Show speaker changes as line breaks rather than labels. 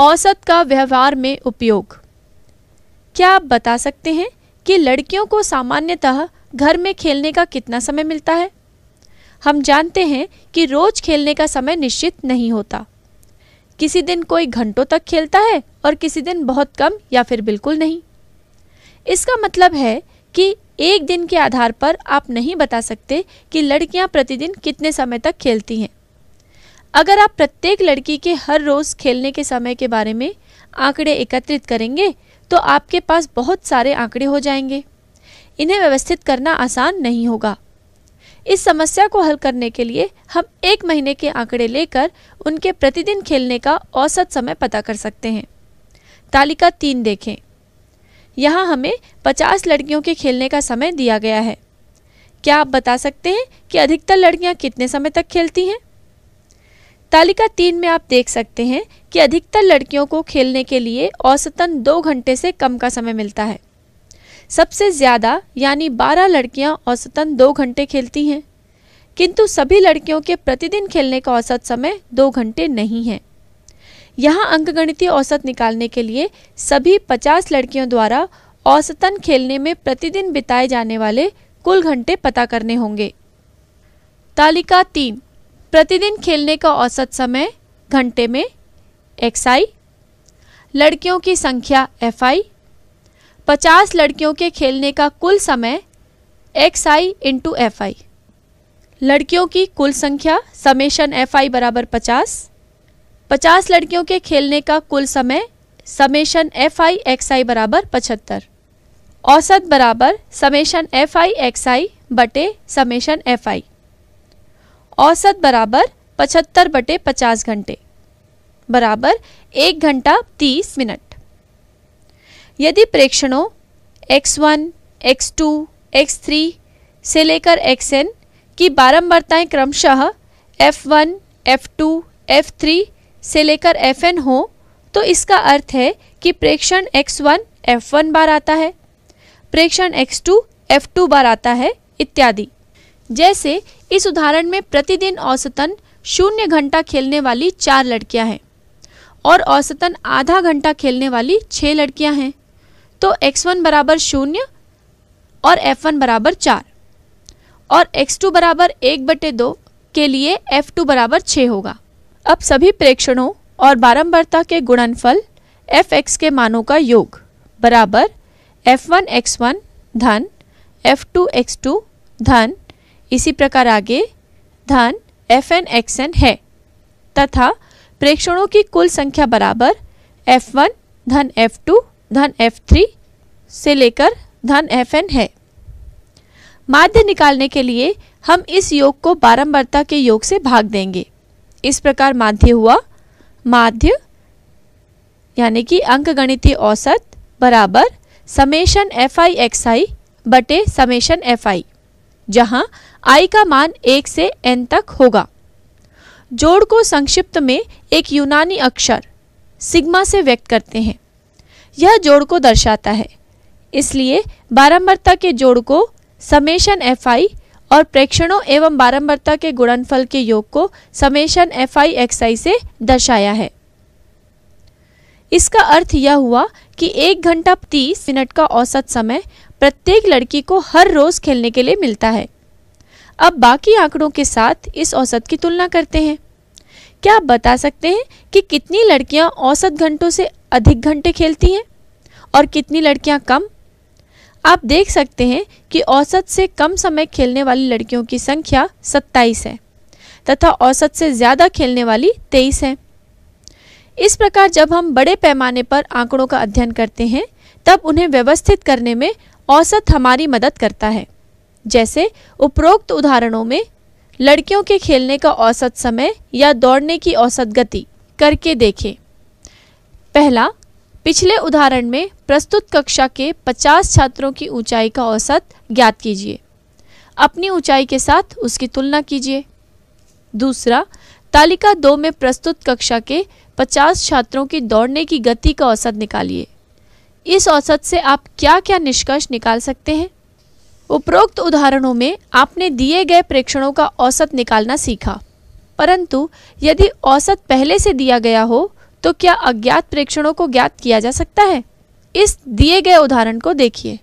औसत का व्यवहार में उपयोग क्या आप बता सकते हैं कि लड़कियों को सामान्यतः घर में खेलने का कितना समय मिलता है हम जानते हैं कि रोज खेलने का समय निश्चित नहीं होता किसी दिन कोई घंटों तक खेलता है और किसी दिन बहुत कम या फिर बिल्कुल नहीं इसका मतलब है कि एक दिन के आधार पर आप नहीं बता सकते कि लड़कियां प्रतिदिन कितने समय तक खेलती हैं अगर आप प्रत्येक लड़की के हर रोज खेलने के समय के बारे में आंकड़े एकत्रित करेंगे तो आपके पास बहुत सारे आंकड़े हो जाएंगे इन्हें व्यवस्थित करना आसान नहीं होगा इस समस्या को हल करने के लिए हम एक महीने के आंकड़े लेकर उनके प्रतिदिन खेलने का औसत समय पता कर सकते हैं तालिका तीन देखें यहाँ हमें 50 लड़कियों के खेलने का समय दिया गया है क्या आप बता सकते हैं कि अधिकतर लड़कियाँ कितने समय तक खेलती हैं तालिका तीन में आप देख सकते हैं कि अधिकतर लड़कियों को खेलने के लिए औसतन दो घंटे से कम का समय मिलता है सबसे ज़्यादा यानी 12 लड़कियां औसतन दो घंटे खेलती हैं किंतु सभी लड़कियों के प्रतिदिन खेलने का औसत समय दो घंटे नहीं है यहाँ अंकगणितीय औसत निकालने के लिए सभी 50 लड़कियों द्वारा औसतन खेलने में प्रतिदिन बिताए जाने वाले कुल घंटे पता करने होंगे तालिका तीन प्रतिदिन खेलने का औसत समय घंटे में एक्सआई लड़कियों की संख्या एफ आई पचास लड़कियों के खेलने का कुल समय X I into F I लड़कियों की कुल संख्या समेशन एफ आई बराबर पचास पचास लड़कियों के खेलने का कुल समय summation F I X I बराबर पचहत्तर औसत बराबर summation F I X I बटे समेशन एफ आई औसत बराबर पचहत्तर बटे पचास घंटे बराबर एक घंटा तीस मिनट यदि प्रेक्षणों x1, x2, x3 से लेकर xn की बारंबारताएं क्रमशः f1, f2, f3 से लेकर fn हो तो इसका अर्थ है कि प्रेक्षण x1 f1 बार आता है प्रेक्षण x2 f2 बार आता है इत्यादि जैसे इस उदाहरण में प्रतिदिन औसतन शून्य घंटा खेलने वाली चार लड़कियां हैं और औसतन आधा घंटा खेलने वाली छः लड़कियां हैं तो x1 बराबर शून्य और f1 बराबर चार और x2 बराबर एक बटे दो के लिए f2 बराबर छः होगा अब सभी प्रेक्षणों और बारंबारता के गुणनफल एफ एक्स के मानों का योग बराबर एफ वन एक्स वन धन एफ टू एक्स टू धन इसी प्रकार आगे धन एफ एन एक्स एन है तथा प्रेक्षणों की कुल संख्या बराबर एफ वन धन एफ टू धन एफ थ्री से लेकर धन एफ एन है माध्य निकालने के लिए हम इस योग को बारंबारता के योग से भाग देंगे इस प्रकार माध्य हुआ माध्य यानी कि अंकगणितीय औसत बराबर summation F I X I बटे समेशन एफ आई जहां i का मान एक से n तक होगा जोड़ को संक्षिप्त में एक यूनानी अक्षर सिग्मा से व्यक्त करते हैं यह जोड़ को दर्शाता है इसलिए बारंबारता के जोड़ को समेशन एफ आई और प्रेक्षणों एवं बारंबारता के गुणनफल के योग को summation F I X I से दर्शाया है इसका अर्थ यह हुआ कि एक घंटा तीस मिनट का औसत समय प्रत्येक लड़की को हर रोज़ खेलने के लिए मिलता है अब बाकी आंकड़ों के साथ इस औसत की तुलना करते हैं क्या आप बता सकते हैं कि कितनी लड़कियां औसत घंटों से अधिक घंटे खेलती हैं और कितनी लड़कियां कम आप देख सकते हैं कि औसत से कम समय खेलने वाली लड़कियों की संख्या 27 है तथा औसत से ज़्यादा खेलने वाली 23 है इस प्रकार जब हम बड़े पैमाने पर आंकड़ों का अध्ययन करते हैं तब उन्हें व्यवस्थित करने में औसत हमारी मदद करता है जैसे उपरोक्त उदाहरणों में लड़कियों के खेलने का औसत समय या दौड़ने की औसत गति करके देखें पहला पिछले उदाहरण में प्रस्तुत कक्षा के 50 छात्रों की ऊंचाई का औसत ज्ञात कीजिए अपनी ऊंचाई के साथ उसकी तुलना कीजिए दूसरा तालिका दो में प्रस्तुत कक्षा के 50 छात्रों की दौड़ने की गति का औसत निकालिए इस औसत से आप क्या क्या निष्कर्ष निकाल सकते हैं उपरोक्त उदाहरणों में आपने दिए गए प्रेक्षणों का औसत निकालना सीखा परंतु यदि औसत पहले से दिया गया हो तो क्या अज्ञात प्रेक्षणों को ज्ञात किया जा सकता है इस दिए गए उदाहरण को देखिए